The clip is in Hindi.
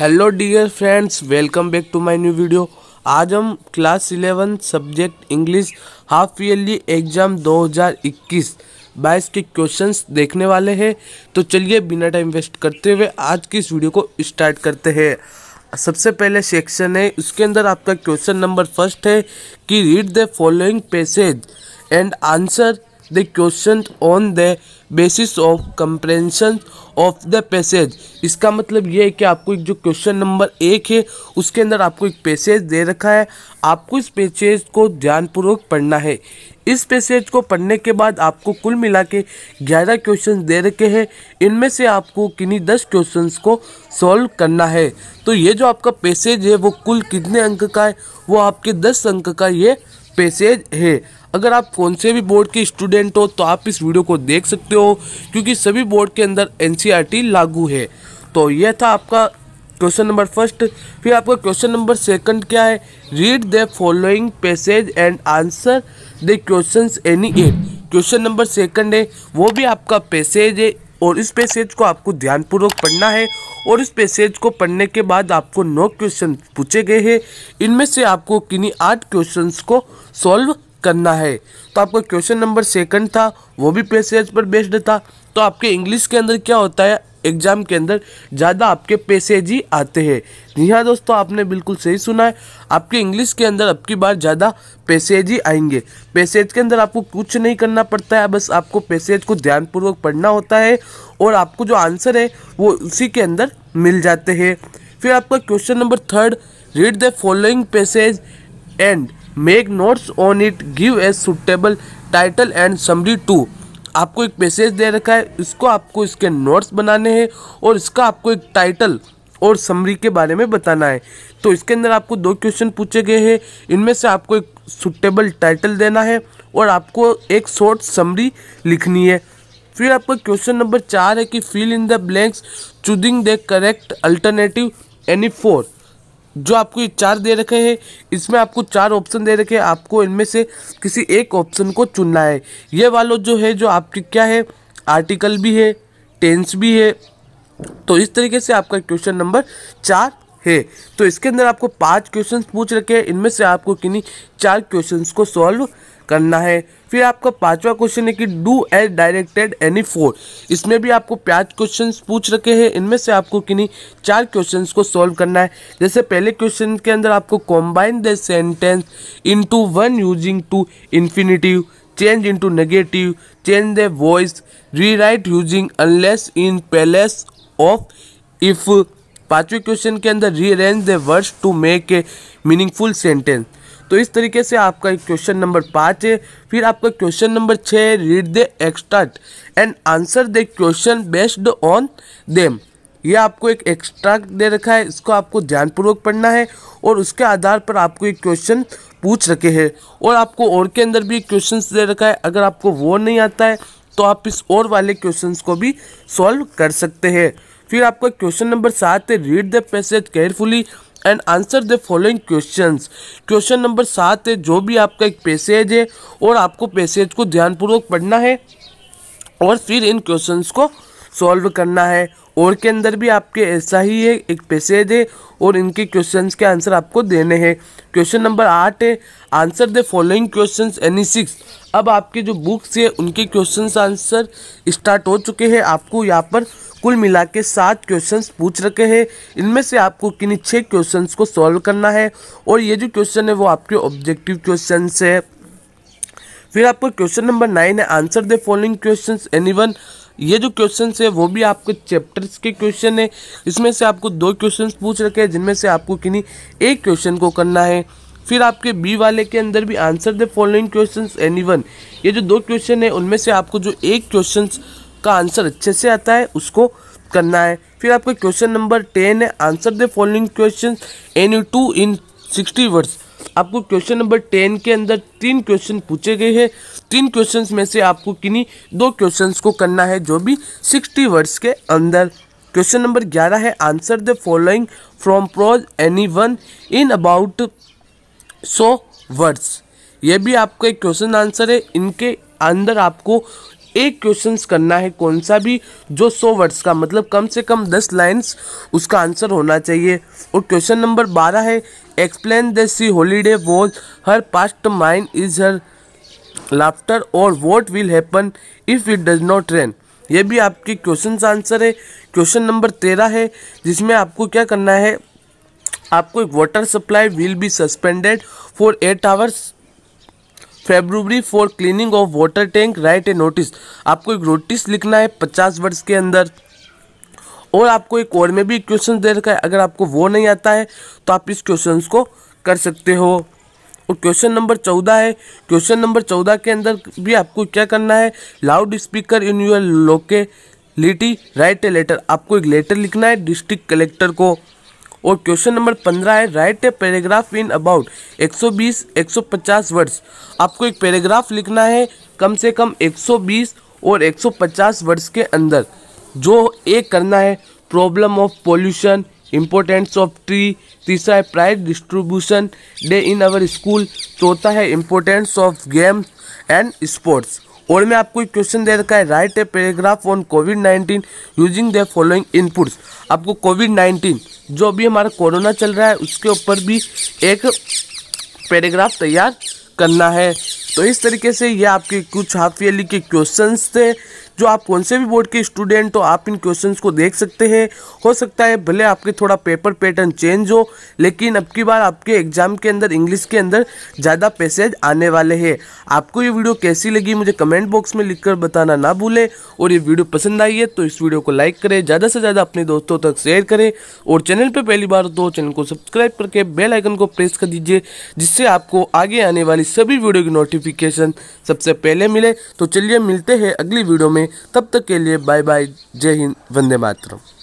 hello dear friends welcome back to my new video आज हम class eleven subject English half yearly exam 2021 बाईस के क्वेश्चंस देखने वाले हैं तो चलिए बिना टाइम वेस्ट करते हुए आज की इस वीडियो को स्टार्ट करते हैं सबसे पहले सेक्शन है उसके अंदर आपका क्वेश्चन नंबर फर्स्ट है कि read the following passage and answer the question on the basis of comprehension of the passage इसका मतलब ये है कि आपको एक जो क्वेश्चन नंबर एक है उसके अंदर आपको एक पैसेज दे रखा है आपको इस पैसेज को ध्यानपूर्वक पढ़ना है इस पैसेज को पढ़ने के बाद आपको कुल मिला के ग्यारह क्वेश्चन दे रखे हैं इनमें से आपको किन्हीं दस क्वेश्चन को सॉल्व करना है तो ये जो आपका पैसेज है वो कुल कितने अंक का है वो आपके दस अंक का ये पैसेज है अगर आप कौन से भी बोर्ड के स्टूडेंट हो तो आप इस वीडियो को देख सकते हो क्योंकि सभी बोर्ड के अंदर एन e लागू है तो यह था आपका क्वेश्चन नंबर फर्स्ट फिर आपका क्वेश्चन नंबर सेकंड क्या है read the following passage and answer the question any eight question number second है वो भी आपका पैसेज है और इस पैसेज को आपको ध्यानपूर्वक पढ़ना है और इस पैसेज को पढ़ने के बाद आपको नौ क्वेश्चन पूछे गए हैं इनमें से आपको किन्हीं आठ क्वेश्चन को सॉल्व करना है तो आपका क्वेश्चन नंबर सेकंड था वो भी पैसेज पर बेस्ड था तो आपके इंग्लिश के अंदर क्या होता है एग्जाम के अंदर ज़्यादा आपके पैसेज ही आते हैं जी हाँ दोस्तों आपने बिल्कुल सही सुना है आपके इंग्लिश के अंदर अब की बार ज़्यादा पैसेज ही आएंगे पैसेज के अंदर आपको कुछ नहीं करना पड़ता है बस आपको पैसेज को ध्यानपूर्वक पढ़ना होता है और आपको जो आंसर है वो उसी के अंदर मिल जाते हैं फिर आपका question number third read the following passage and make notes on it give a suitable title and summary too आपको एक मैसेज दे रखा है इसको आपको इसके नोट्स बनाने हैं और इसका आपको एक टाइटल और समरी के बारे में बताना है तो इसके अंदर आपको दो क्वेश्चन पूछे गए हैं इनमें से आपको एक सुटेबल टाइटल देना है और आपको एक शॉर्ट समरी लिखनी है फिर आपका क्वेश्चन नंबर चार है कि fill in the blanks choosing the correct alternative any four जो आपको ये चार दे रखे हैं इसमें आपको चार ऑप्शन दे रखे हैं आपको इनमें से किसी एक ऑप्शन को चुनना है ये वालों जो है जो आपके क्या है आर्टिकल भी है टेंस भी है तो इस तरीके से आपका क्वेश्चन नंबर चार है तो इसके अंदर आपको पांच क्वेश्चंस पूछ रखे हैं इनमें से आपको किन्हीं चार क्वेश्चंस को सॉल्व करना है फिर आपका पांचवा क्वेश्चन है कि do as directed any four इसमें भी आपको पांच क्वेश्चंस पूछ रखे हैं इनमें से आपको किन्हीं चार क्वेश्चंस को सॉल्व करना है जैसे पहले क्वेश्चन के अंदर आपको combine the sentence into one using to infinitive change into negative change the voice rewrite using unless in place of if पांचवें क्वेश्चन के अंदर rearrange the words to make a meaningful sentence तो इस तरीके से आपका क्वेश्चन नंबर पाँच है फिर आपका क्वेश्चन नंबर छः read the extract and answer the question based on them ये आपको एक एक्स्ट्रैक्ट दे रखा है इसको आपको ध्यानपूर्वक पढ़ना है और उसके आधार पर आपको एक क्वेश्चन पूछ रखे हैं और आपको और के अंदर भी क्वेश्चन दे रखा है अगर आपको वो नहीं आता है तो आप इस और वाले क्वेश्चन को भी सॉल्व कर सकते हैं फिर आपका क्वेश्चन नंबर सात है read the passage carefully and answer the following questions question number सात है जो भी आपका एक पैसेज है और आपको पैसेज को ध्यानपूर्वक पढ़ना है और फिर इन क्वेश्चंस को सॉल्व करना है और के अंदर भी आपके ऐसा ही है एक पैसेज है और इनके क्वेश्चंस के आंसर आपको देने हैं क्वेश्चन नंबर आठ है answer the following question any six अब आपके जो बुक्स है उनके क्वेश्चन आंसर स्टार्ट हो चुके हैं आपको यहाँ पर कुल मिला के सात क्वेश्चन पूछ रखे हैं इनमें से आपको किन्हीं छः क्वेश्चन को सॉल्व करना है और ये जो क्वेश्चन है वो आपके ऑब्जेक्टिव क्वेश्चन है फिर आपका क्वेश्चन नंबर नाइन है answer the following question any one ये जो क्वेश्चन है वो भी आपके चैप्टर्स के क्वेश्चन है इसमें से आपको दो क्वेश्चन पूछ रखे हैं जिनमें से आपको किन्हीं एक क्वेश्चन को करना है फिर आपके बी वाले के अंदर भी answer the following question any one ये जो दो क्वेश्चन है उनमें से आपको जो एक क्वेश्चन का आंसर अच्छे से आता है उसको करना है फिर आपका क्वेश्चन नंबर टेन है answer the following question any two in sixty words आपको क्वेश्चन नंबर टेन के अंदर तीन क्वेश्चन पूछे गए हैं तीन क्वेश्चन में से आपको किन्हीं दो क्वेश्चन को करना है जो भी सिक्सटी वर्ड्स के अंदर क्वेश्चन नंबर ग्यारह है answer the following from prose any one in about सो वर्ड्स ये भी आपका एक क्वेश्चन आंसर है इनके अंदर आपको एक क्वेश्चन करना है कौन सा भी जो सौ वर्ड्स का मतलब कम से कम दस लाइन्स उसका आंसर होना चाहिए और क्वेश्चन नंबर बारह है explain the sea holiday was her past mind is her laughter और what will happen if it does not rain ये भी आपके क्वेश्चन आंसर है क्वेश्चन नंबर तेरह है जिसमें आपको क्या करना है आपको एक water supply will be suspended for eight hours February for cleaning of water tank write a notice आपको एक नोटिस लिखना है पचास वर्ष के अंदर और आपको एक और में भी क्वेश्चन दे रखा है अगर आपको वो नहीं आता है तो आप इस क्वेश्चन को कर सकते हो और क्वेश्चन नंबर चौदह है क्वेश्चन नंबर चौदह के अंदर भी आपको क्या करना है loud speaker in your locality write a letter आपको एक लेटर लिखना है डिस्ट्रिक्ट कलेक्टर को और क्वेश्चन नंबर पंद्रह है write a paragraph in about 120 150 words आपको एक पैराग्राफ लिखना है कम से कम 120 और 150 वर्ड्स के अंदर जो एक करना है problem of pollution importance of tree तीसरा है prize distribution day in our school चौथा है importance of game and sports और मैं आपको एक क्वेश्चन दे रखा है write a paragraph on covid nineteen using the following inputs आपको कोविड नाइन्टीन जो अभी हमारा कोरोना चल रहा है उसके ऊपर भी एक पैराग्राफ तैयार करना है तो इस तरीके से ये आपके कुछ हाफ ईयरली के क्वेश्चंस थे जो आप कौन से भी बोर्ड के स्टूडेंट हो आप इन क्वेश्चन को देख सकते हैं हो सकता है भले आपके थोड़ा पेपर पैटर्न चेंज हो लेकिन अब की बार आपके एग्जाम के अंदर इंग्लिश के अंदर ज़्यादा पैसेज आने वाले हैं आपको ये वीडियो कैसी लगी मुझे कमेंट बॉक्स में लिख बताना ना भूलें और ये वीडियो पसंद आई है तो इस वीडियो को लाइक करें ज़्यादा से ज़्यादा अपने दोस्तों तक शेयर करें और चैनल पर पहली बार तो चैनल को सब्सक्राइब करके बेल आइकन को प्रेस कर दीजिए जिससे आपको आगे आने वाली सभी वीडियो की नोटिफिकेशन सबसे पहले मिले तो चलिए मिलते हैं अगली वीडियो में तब तक के लिए बाय बाय जय हिंद वंदे मातरम